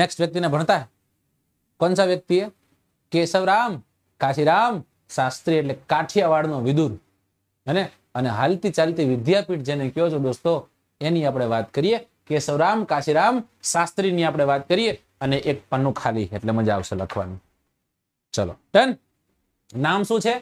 next व्यक्ति ने भणता है વ્યક્તિ सा કેશવરામ કાશીરામ શાસ્ત્રી એટલે કાઠિયાવાડ નો વિદુર હે અને હાલતી ચાલતી વિદ્યાપીઠ જેને કહો છો દોસ્તો એની આપણે વાત કરીએ કેશવરામ કાશીરામ શાસ્ત્રીની આપણે વાત કરીએ અને એક પન્નું ખાલી એટલે મજા આવશે લખવાનું ચલો ડન નામ શું છે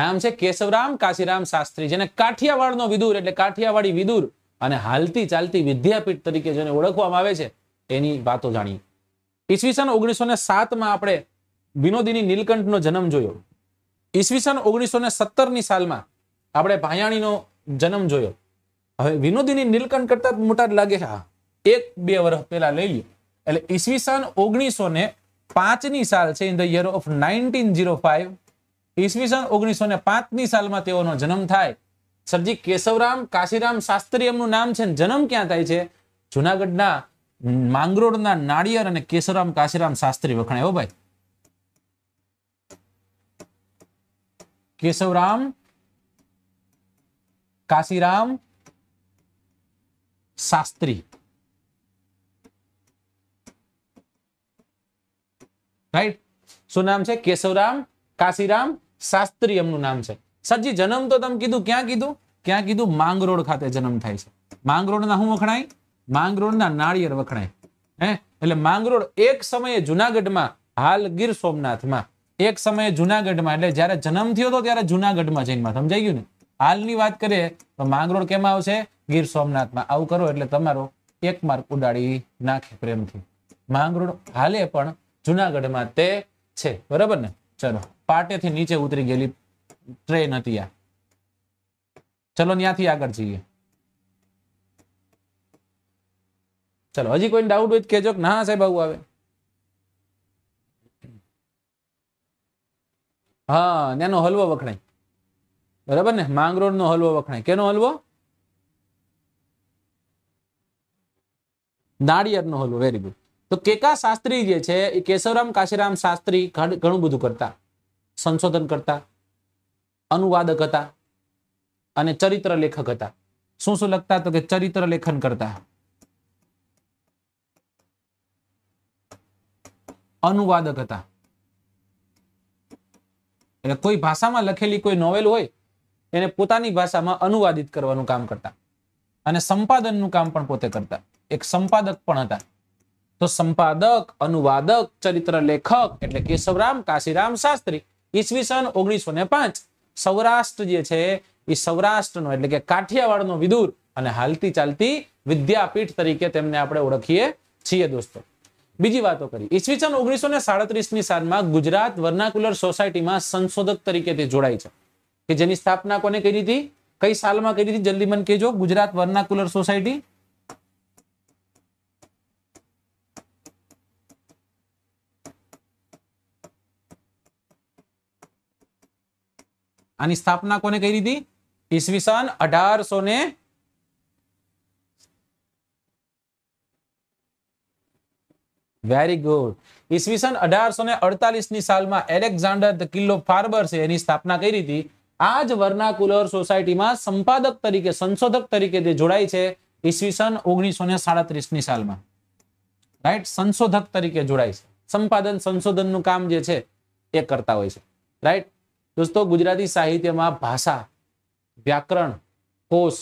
નામ છે કેશવરામ કાશીરામ શાસ્ત્રી જેને કાઠિયાવાડનો વિદુર એટલે કાઠિયાવાડી વિદુર અને હાલતી ચાલતી વિદ્યાપીઠ તરીકે જેને ઓળખવામાં આવે છે એની વાતો જાણીએ ઈસવીસન ઓગણીસો ને સાતમાં આપણે વિનોદીની નીલકંઠનો જન્મ જોયો ઈસવીસન ઓગણીસો ને સત્તરની સાલમાં આપણે ભાયાણીનો જન્મ જોયો હવે વિનોદીની નીલકંઠ કરતા મોટા જ લાગે હા એક બે વર્ષ પહેલા લઈ લ્યો એટલે ઈસવીસન ઓગણીસો ને પાંચની સાલ છે in the year of nineteen zero five ઈસવીસન ઓગણીસો ને પાંચની સાલમાં તેઓનો જન્મ થાય સરજી કેશવરામ કાશીરામ શાસ્ત્રી એમનું નામ છે જન્મ ક્યાં થાય છે જુનાગઢના માંગરોળના નાળિયેર અને કેશવરામ કાશીરામ શાસ્ત્રી વખણાય હો ભાઈ કેશવરામ કાશીરામ શાસ્ત્રી રાઈટ શું નામ છે કેશવરામ કાશીરામ શાસ્ત્રી એમનું નામ છે સરજી જન્મ તો તમે કીધું ક્યાં કીધું ક્યાં કીધું માંગરોળ ખાતે જન્મ થાય છે માંગરોળના શું વખણાય માંગરોળના નાળિયેર વખણાય હે એટલે માંગરોળ એક સમયે જુનાગઢમાં હાલ ગીર સોમનાથમાં એક સમયે જુનાગઢમાં એટલે જયારે જન્મ થયો હતો ત્યારે જુનાગઢમાં જન્મ સમજાઈ ગયું ને હાલની વાત કરીએ તો માંગરોળ કેમાં આવશે ગીર સોમનાથમાં આવું કરો એટલે તમારો એક માર્ક ઉડાડી નાખે પ્રેમથી માંગરોળ હાલે પણ જુનાગઢમાં તે છે બરોબર ને ચલો પાટેથી નીચે ઉતરી ગયેલી ટ્રેન હતી આ ચલો ત્યાંથી આગળ જઈએ ચાલો હજી કોઈ ડાઉટ હોય કહેજો ના સાહેબ આવું આવે હા ત્યાંનો હલવો વખણાય બરાબર ને માંગરોળ નો હલવો વખણાય કેનો હલવો નાળિયેરનો હલવો વેરી ગુડ તો કેકા શાસ્ત્રી જે છે એ કેશવરામ કાશીરામ શાસ્ત્રી ઘણું બધું કરતા સંશોધન કરતા અનુવાદક હતા અને ચરિત્ર લેખક હતા શું શું લખતા તો કે ચરિત્ર લેખન કરતા અનુવાદક હતા એટલે કોઈ ભાષામાં લખેલી કોઈ નોવેલ હોય એને પોતાની ભાષામાં અનુવાદિત કરવાનું કામ કરતા અને સંપાદનનું કામ પણ પોતે કરતા એક સંપાદક પણ હતા તો સંપાદક અનુવાદક ચરિત્ર લેખક એટલે કેશવરામ કાશીરામ શાસ્ત્રી ઈસવીસન ઓગણીસો ને પાંચ સૌરાષ્ટ્ર જે છે એ સૌરાષ્ટ્રનો એટલે કે કાઠિયાવાડનો વિદુર અને હાલતી ચાલતી વિદ્યાપીઠ તરીકે તેમને આપણે ઓળખીએ છીએ દોસ્તો બીજી વાતો કરી ઈસવીસન ઓગણીસો ને સાડત્રીસ સાલમાં ગુજરાત વર્નાકુલર સોસાયટીમાં સંશોધક તરીકે તે જોડાય છે કે જેની સ્થાપના કોને કરી હતી કઈ સાલમાં કરી હતી જલ્દી મને કહેજો ગુજરાત વર્નાકુલર સોસાયટી આની સ્થાપના કોને કરી હતી ઈસવીસન અઢારસો ને વેરી ગુડ ઈસવીસન અઢારસો ને અડતાલીસની સાલમાં એલેક્ઝાન્ડર ધ કિલ્લો ફાર્બર છે એની સ્થાપના કરી હતી આ જ વર્નાકુલર સોસાયટીમાં સંપાદક તરીકે સંશોધક તરીકે તે જોડાય છે ઈસવીસન ઓગણીસો ને સાડત્રીસની સાલમાં રાઈટ સંશોધક તરીકે જોડાય છે સંપાદન સંશોધનનું કામ જે છે એ કરતા હોય છે રાઈટ દોસ્તો ગુજરાતી સાહિત્યમાં ભાષા વ્યાકરણ કોષ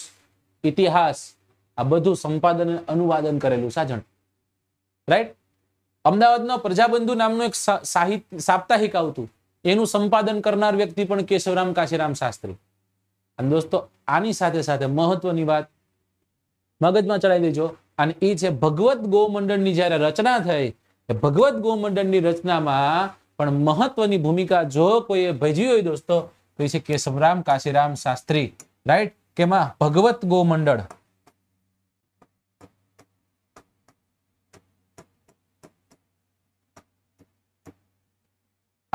ઇતિહાસ આ બધું સંપાદન અનુવાદન કરેલું સાજણ રાઈટ અમદાવાદનો પ્રજાબંધુ નામનું એક સાહિત્ય સાપ્તાહિક આવતું એનું સંપાદન કરનાર વ્યક્તિ પણ કેશવરામ કાશીરામ શાસ્ત્રી અને દોસ્તો આની સાથે સાથે મહત્વની વાત મગજમાં ચડાવી દેજો અને એ છે ભગવત ગોમંડળની જ્યારે રચના થઈ ભગવત ગોમંડળની રચનામાં પણ મહત્વની ભૂમિકા જો કોઈ ભજવી હોય દોસ્તો તો એ છે કેશવરામ કાશીરામ શાસ્ત્રી રાઈટ કેમાં ભગવત ગોમંડળ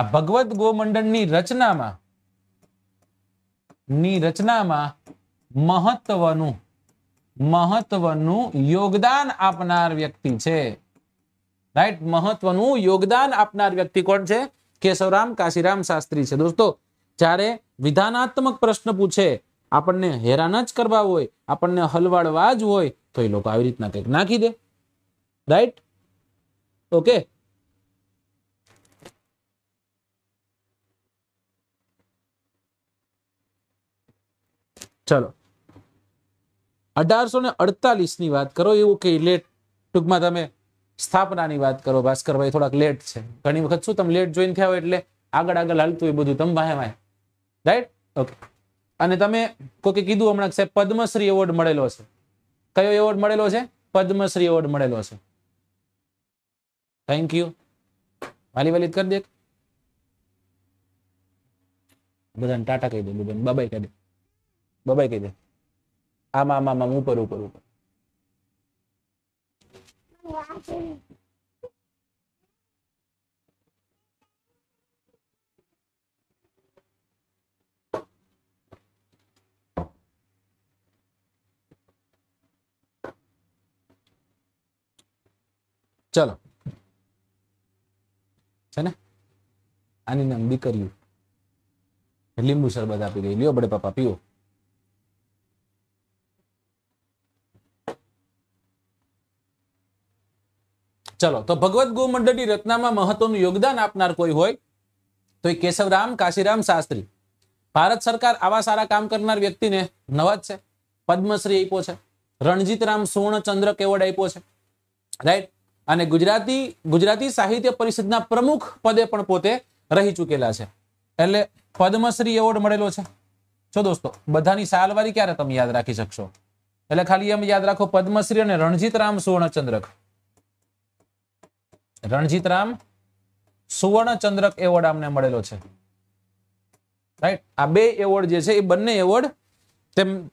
આ ભગવદ્ ગોમંડળની રચનામાં ની રચનામાં મહત્વનું મહત્વનું યોગદાન આપનાર વ્યક્તિ છે રાઈટ મહત્વનું યોગદાન આપનાર વ્યક્તિ કોણ છે કેશવરામ કાશીરામ શાસ્ત્રી છે દોસ્તો જ્યારે વિધાનાત્મક પ્રશ્ન પૂછે આપણને હેરાન જ કરવા હોય આપણને હલવાડવા જ હોય તો એ લોકો આવી રીતના કંઈક નાખી દે રાઈટ ઓકે ચલો અઢારસો ને ની વાત કરો એવું કે લેટ ટૂંકમાં તમે સ્થાપનાની વાત કરો ભાસ્કરભાઈ થોડાક લેટ છે ઘણી વખત શું તમે લેટ જોઈન થયા હોય એટલે આગળ આગળ હાલતું એ બધું તમે વાહે વાહે રાઈટ ઓકે અને તમે કોકે કીધું હમણાં સાહેબ પદ્મશ્રી એવોર્ડ મળેલો છે કયો એવોર્ડ મળેલો છે પદ્મશ્રી એવોર્ડ મળેલો છે થેન્ક યુ વાલી વાલી કરી દે બધાને ટાટા કહી દે બધા બાબાઈ કહી દે બબાઈ કહી દે આમાં આમ આમ આમ ઉપર ઉપર ઉપર ચલો છે ને આની નામ દીકરીઓ લીંબુ શરબત આપી ગઈ લ્યો બડે પપ્પા પીઓ ચલો તો ભગવત ગોમંડળની રચનામાં મહત્વનું યોગદાન આપનાર કોઈ હોય તો એ કેશવરામ કાશીરામ શાસ્ત્રી ભારત સરકાર આવા સારા કામ કરનાર વ્યક્તિને નવાજ છે પદ્મશ્રી આપ્યો છે રણજીતરામ સુવર્ણચંદ્રક એવોર્ડ આપ્યો છે રાઈટ અને ગુજરાતી ગુજરાતી સાહિત્ય પરિષદના પ્રમુખ પદે પણ પોતે રહી ચૂકેલા છે એટલે પદ્મશ્રી એવોર્ડ મળેલો છે જો દોસ્તો બધાની સાલવારી ક્યારે તમે યાદ રાખી શકશો એટલે ખાલી એમ યાદ રાખો પદ્મશ્રી અને રણજીતરામ સુવર્ણચંદ્રક રણજીત રામ સુવર્ણ ચંદ્રક એવોર્ડ આમને મળેલો છે રાઈટ આ બે એવોર્ડ જે છે એ બંને એવોર્ડ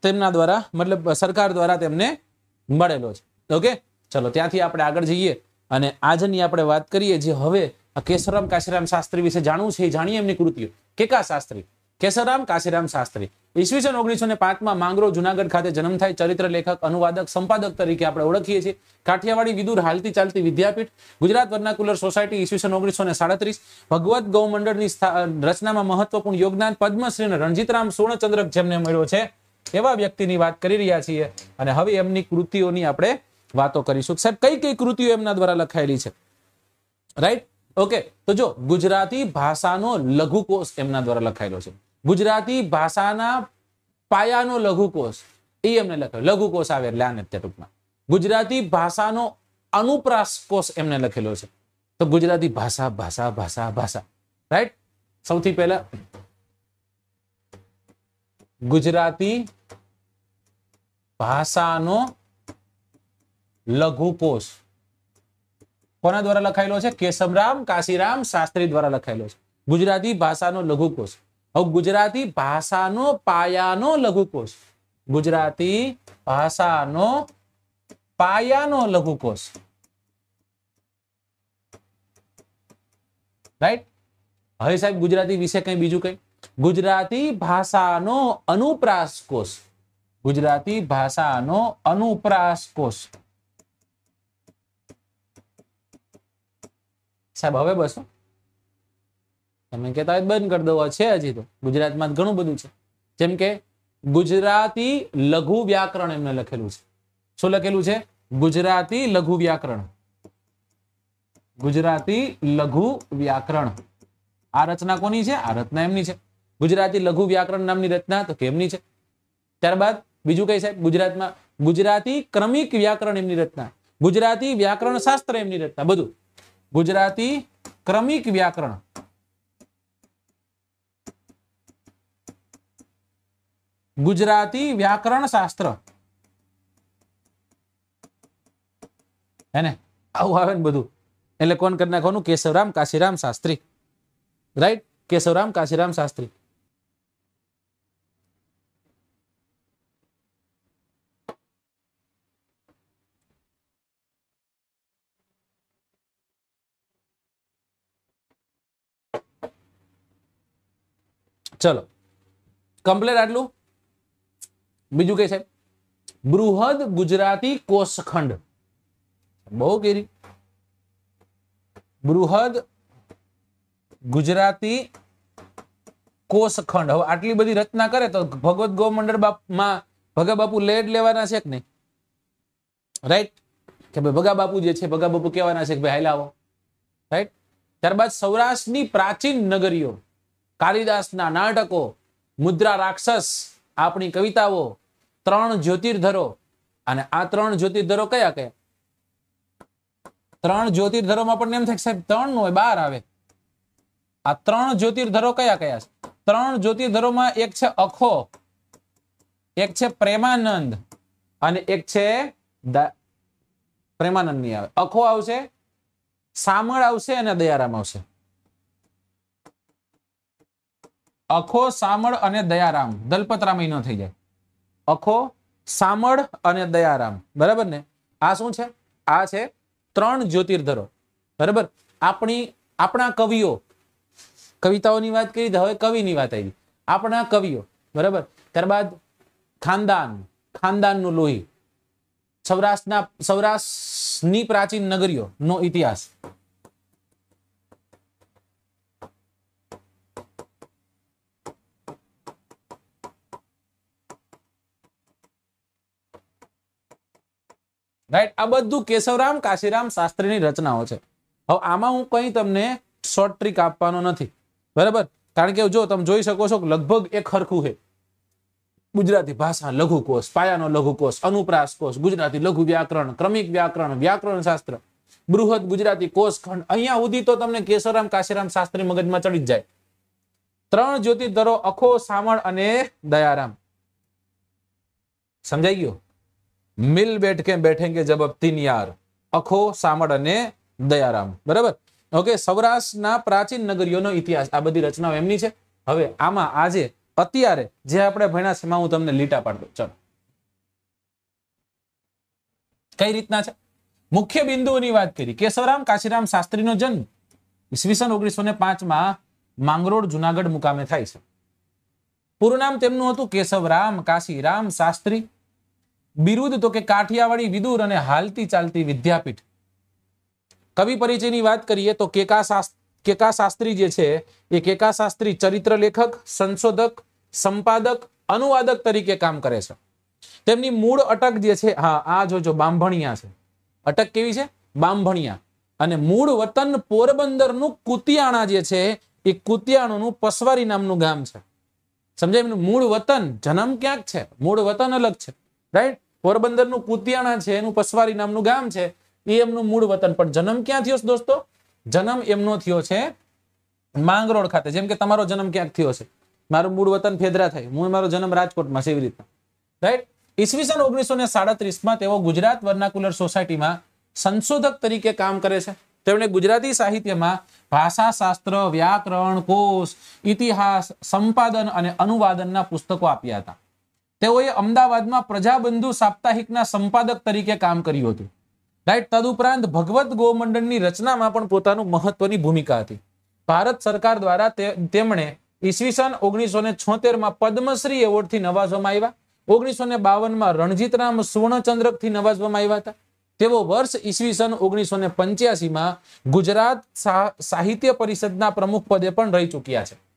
તેમના દ્વારા મતલબ સરકાર દ્વારા તેમને મળેલો છે ઓકે ચલો ત્યાંથી આપણે આગળ જઈએ અને આજની આપણે વાત કરીએ જે હવે કેશવરામ કાશીરામ શાસ્ત્રી વિશે જાણવું છે એ જાણીએ એમની કૃતિઓ કેકા શાસ્ત્રી કેશરામ કાશીરામ શાસ્ત્રી ઈસવીસન ઓગણીસો ને પાંચમાં માંગરો જુનાગઢ ખાતે જન્મ થાય ચરિત્ર લેખક અનુવાદક સંપાદક તરીકે આપણે ઓળખીએ છીએ કાઠિયાવાડી વિદુર હાલતી ચાલતી વિદ્યાપીઠ ગુજરાત વર્નાકુલર સોસાયટી ઈસવીસન ઓગણીસો ને સાડત્રીસ ભગવત ગૌમંડળની રચનામાં મહત્વપૂર્ણ યોગદાન પદ્મશ્રી અને રણજીતરામ સુવર્ણચંદ્રક જેમને મળ્યો છે એવા વ્યક્તિની વાત કરી રહ્યા છીએ અને હવે એમની કૃતિઓની આપણે વાતો કરીશું સાહેબ કઈ કઈ કૃતિઓ એમના દ્વારા લખાયેલી છે રાઈટ ઓકે તો જો ગુજરાતી ભાષાનો લઘુકોષ એમના દ્વારા લખાયેલો છે ગુજરાતી ભાષાના પાયાનો લઘુકોશ એ એમને લખ્યો લઘુકોશ આવે એટલે આને ટૂંકમાં ગુજરાતી ભાષાનો અનુપ્રાસ કોષ એમને લખેલો છે તો ગુજરાતી ભાષા ભાષા ભાષા ભાષા રાઈટ સૌથી પહેલા ગુજરાતી ભાષાનો લઘુકોષ કોના દ્વારા લખાયેલો છે કેશવરામ કાશીરામ શાસ્ત્રી દ્વારા લખાયેલો છે ગુજરાતી ભાષાનો લઘુકોષ હવે ગુજરાતી ભાષાનો પાયાનો લઘુકોષ ગુજરાતી ભાષાનો પાયાનો લઘુકોષ રાઈટ હવે સાહેબ ગુજરાતી વિશે કઈ બીજું કઈ ગુજરાતી ભાષાનો અનુપ્રાસ કોષ ગુજરાતી ભાષાનો અનુપ્રાસ કોષ સાહેબ હવે બસો તમે કહેતા હોય બંધ કરી દો છે હજી તો ગુજરાતમાં ઘણું બધું છે જેમ કે ગુજરાતી લઘુ વ્યાકરણ એમને લખેલું છે શું લખેલું છે ગુજરાતી લઘુ વ્યાકરણ ગુજરાતી લઘુ વ્યાકરણ આ રચના કોની છે આ રચના એમની છે ગુજરાતી લઘુ વ્યાકરણ નામની રચના તો કેમની છે ત્યારબાદ બીજું કઈ સાહેબ ગુજરાતમાં ગુજરાતી ક્રમિક વ્યાકરણ એમની રચના ગુજરાતી વ્યાકરણ શાસ્ત્ર એમની રચના બધું ગુજરાતી ક્રમિક વ્યાકરણ ગુજરાતી વ્યાકરણ શાસ્ત્ર હે ને આવું આવે ને બધું એટલે કોણ કરી નાખવાનું કેશવરામ કાશીરામ શાસ્ત્રી રાઈટ કેશવરામ કાશીરામ શાસ્ત્રી ચલો કમ્પ્લેટ આટલું બીજું કે છે બૃહદ ગુજરાતી કોષખંડ બહુ કેરી બૃહદ ગુજરાતી કોષખંડ હવે આટલી બધી રચના કરે તો ભગવત ગૌમંડળ બાપમાં ભગા બાપુ લેડ લેવાના છે કે નહીં રાઈટ કે ભાઈ ભગા બાપુ જે છે ભગા બાપુ કહેવાના છે કે ભાઈ હાલાવો રાઈટ ત્યારબાદ સૌરાષ્ટ્રની પ્રાચીન નગરીઓ કાલિદાસના નાટકો મુદ્રા રાક્ષસ આપણી કવિતાઓ ત્રણ જ્યોતિર્ધરો અને આ ત્રણ જ્યોતિર્ધરો કયા કયા ત્રણ જ્યોતિર્ધરોમાં પણ એમ થાય સાહેબ ત્રણ નું હોય બાર આવે આ ત્રણ જ્યોતિર્ધરો કયા કયા છે ત્રણ જ્યોતિર્ધરોમાં એક છે અખો એક છે પ્રેમાનંદ અને એક છે પ્રેમાનંદ ની આવે અખો આવશે સામળ આવશે અને દયારામ આવશે અખો સામળ અને દયારામ દલપતરામય ન થઈ જાય અખો સામળ અને દયારામ બરાબર ને આ શું છે આ છે ત્રણ જ્યોતિર્ધરો બરાબર આપણી આપણા કવિઓ કવિતાઓની વાત કરી હવે કવિની વાત આવી આપણા કવિઓ બરાબર ત્યારબાદ ખાનદાન ખાનદાનનું લોહી સૌરાષ્ટ્રના સૌરાષ્ટ્રની પ્રાચીન નગરીઓનો ઇતિહાસ રાઈટ આ બધું કેશવરામ કાશીરામ શાસ્ત્રીની રચનાઓ છે હવે આમાં હું કઈ તમને શોર્ટ ટ્રીક આપવાનો નથી બરાબર કારણ કે જો તમે જોઈ શકો છો લગભગ એક હરખું છે ગુજરાતી ભાષા લઘુકોશ પાયાનો લઘુકોષ અનુપ્રાસ કોષ ગુજરાતી લઘુ વ્યાકરણ ક્રમિક વ્યાકરણ વ્યાકરણ શાસ્ત્ર બૃહદ ગુજરાતી કોષ ખંડ અહીંયા સુધી તો તમને કેશવરામ કાશીરામ શાસ્ત્રી મગજમાં ચડી જાય ત્રણ જ્યોતિર્ધરો અખો સામણ અને દયારામ સમજાઈ ગયો મિલ બેઠ બેઠેંગે જબ અબ યાર અખો સામળ અને દયારામ બરાબર ઓકે સૌરાષ્ટ્રના પ્રાચીન નગરીઓનો ઇતિહાસ આ બધી રચનાઓ એમની છે હવે આમાં આજે અત્યારે જે આપણે ભણ્યા છે હું તમને લીટા પાડતો ચલો કઈ રીતના છે મુખ્ય બિંદુઓની વાત કરી કેશવરામ કાશીરામ શાસ્ત્રીનો જન્મ ઈસવીસન ઓગણીસો ને પાંચમાં માંગરોળ જુનાગઢ મુકામે થાય છે પૂરું નામ તેમનું હતું કેશવરામ કાશીરામ શાસ્ત્રી બિરુદ તો કે કાઠિયાવાડી વિદુર અને હાલતી ચાલતી વિદ્યાપીઠ કવિ પરિચયની વાત કરીએ તો કેકા શાસ્ત્રી જે છે એ કેકા શાસ્ત્રી ચરિત્ર લેખક સંશોધક સંપાદક અનુવાદક તરીકે કામ કરે છે તેમની મૂળ અટક જે છે હા આ જોજો બાંભણિયા છે અટક કેવી છે બાંભણિયા અને મૂળ વતન પોરબંદરનું કુતિયાણા જે છે એ કુતિયાણુનું પસવારી નામનું ગામ છે સમજાય મૂળ વતન જન્મ ક્યાંક છે મૂળ વતન અલગ છે રાઈટ પોરબંદરનું કુતિયાણા છે એનું પસવારી નામનું ગામ છે એ એમનું મૂળ વતન પણ જન્મ ક્યાં થયો છે દોસ્તો જન્મ એમનો થયો છે માંગરોળ ખાતે જેમ કે તમારો જન્મ ક્યાંક થયો છે મારું મૂળ વતન ફેદરા થાય હું મારો જન્મ રાજકોટમાં છે એવી રીતના રાઈટ ઈસવીસન ઓગણીસો ને માં તેઓ ગુજરાત વર્નાકુલર સોસાયટીમાં સંશોધક તરીકે કામ કરે છે તેમણે ગુજરાતી સાહિત્યમાં ભાષાશાસ્ત્ર વ્યાકરણ કોષ ઇતિહાસ સંપાદન અને અનુવાદનના પુસ્તકો આપ્યા હતા તેઓએ અમદાવાદમાં પ્રજાબંધુ સાપ્તાહિકના સંપાદક તરીકે કામ કર્યું હતું રાઈટ તદુપરાંત ભગવત ગોમંડળની રચનામાં પણ પોતાનું મહત્વની ભૂમિકા હતી ભારત સરકાર દ્વારા તેમણે ઈસવીસન ઓગણીસો ને છોતેરમાં પદ્મશ્રી એવોર્ડથી નવાજવામાં આવ્યા ઓગણીસો ને બાવનમાં રણજીતરામ સુવર્ણચંદ્રકથી નવાજવામાં આવ્યા હતા તેઓ વર્ષ ઈસવીસન ઓગણીસો ને પંચ્યાસીમાં ગુજરાત સાહિત્ય પરિષદના પ્રમુખ પદે પણ રહી ચૂક્યા છે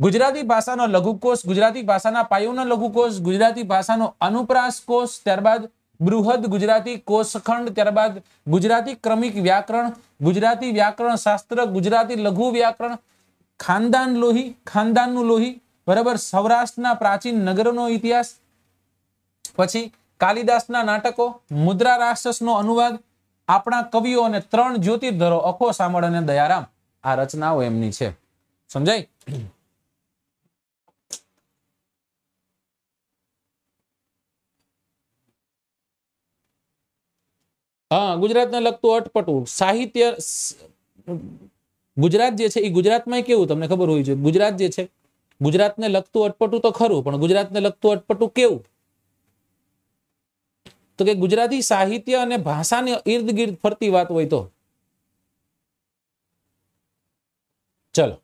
ગુજરાતી ભાષાનો લઘુકોષ ગુજરાતી ભાષાના પાયોનો લઘુકોષ ગુજરાતી ભાષાનો અનુપ્રાસ કોષ ત્યારબાદ બૃહદ ગુજરાતી કોષખંડ ત્યારબાદ ગુજરાતી ક્રમિક વ્યાકરણ ગુજરાતી વ્યાકરણ શાસ્ત્ર ગુજરાતી લઘુ વ્યાકરણ ખાનદાન લોહી ખાનદાનનું લોહી બરાબર સૌરાષ્ટ્રના પ્રાચીન નગરોનો ઇતિહાસ પછી કાલિદાસના નાટકો મુદ્રા રાક્ષસનો અનુવાદ આપણા કવિઓ અને ત્રણ જ્યોતિર્ધરો અખો સામળ અને દયારામ આ રચનાઓ એમની છે સમજાય હા ગુજરાતને લગતું અટપટું સાહિત્ય ગુજરાત જે છે એ ગુજરાતમાં કેવું તમને ખબર હોવી જોઈએ ગુજરાત જે છે ગુજરાતને લગતું અટપટું તો ખરું પણ ગુજરાતને લગતું અટપટું કેવું તો કે ગુજરાતી સાહિત્ય અને ભાષાની ઇર્દ ગિર્દ ફરતી વાત હોય તો ચલો